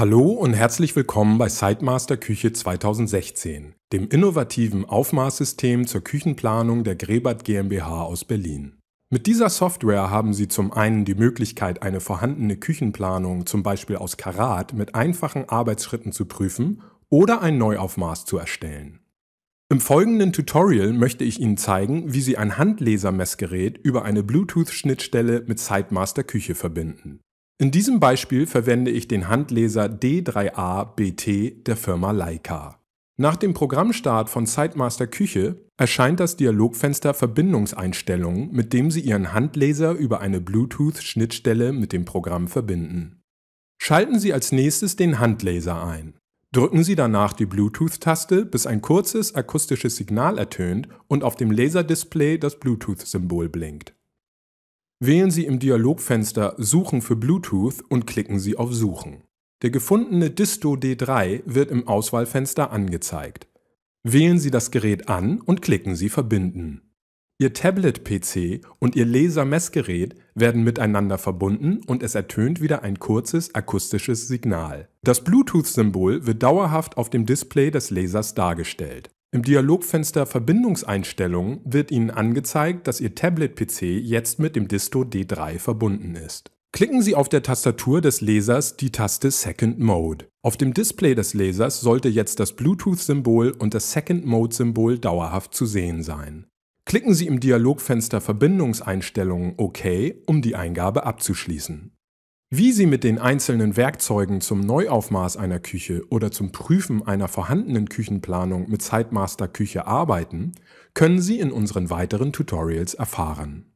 Hallo und herzlich willkommen bei Sidemaster Küche 2016, dem innovativen Aufmaßsystem zur Küchenplanung der Grebert GmbH aus Berlin. Mit dieser Software haben Sie zum einen die Möglichkeit, eine vorhandene Küchenplanung zum Beispiel aus Karat mit einfachen Arbeitsschritten zu prüfen oder ein Neuaufmaß zu erstellen. Im folgenden Tutorial möchte ich Ihnen zeigen, wie Sie ein Handlesermessgerät über eine Bluetooth-Schnittstelle mit Sidemaster Küche verbinden. In diesem Beispiel verwende ich den Handlaser D3A-BT der Firma Leica. Nach dem Programmstart von SiteMaster Küche erscheint das Dialogfenster Verbindungseinstellungen, mit dem Sie Ihren Handlaser über eine Bluetooth-Schnittstelle mit dem Programm verbinden. Schalten Sie als nächstes den Handlaser ein. Drücken Sie danach die Bluetooth-Taste, bis ein kurzes akustisches Signal ertönt und auf dem Laserdisplay das Bluetooth-Symbol blinkt. Wählen Sie im Dialogfenster Suchen für Bluetooth und klicken Sie auf Suchen. Der gefundene Disto D3 wird im Auswahlfenster angezeigt. Wählen Sie das Gerät an und klicken Sie Verbinden. Ihr Tablet-PC und Ihr Laser-Messgerät werden miteinander verbunden und es ertönt wieder ein kurzes akustisches Signal. Das Bluetooth-Symbol wird dauerhaft auf dem Display des Lasers dargestellt. Im Dialogfenster Verbindungseinstellungen wird Ihnen angezeigt, dass Ihr Tablet-PC jetzt mit dem Disto D3 verbunden ist. Klicken Sie auf der Tastatur des Lasers die Taste Second Mode. Auf dem Display des Lasers sollte jetzt das Bluetooth-Symbol und das Second Mode-Symbol dauerhaft zu sehen sein. Klicken Sie im Dialogfenster Verbindungseinstellungen OK, um die Eingabe abzuschließen. Wie Sie mit den einzelnen Werkzeugen zum Neuaufmaß einer Küche oder zum Prüfen einer vorhandenen Küchenplanung mit Zeitmaster Küche arbeiten, können Sie in unseren weiteren Tutorials erfahren.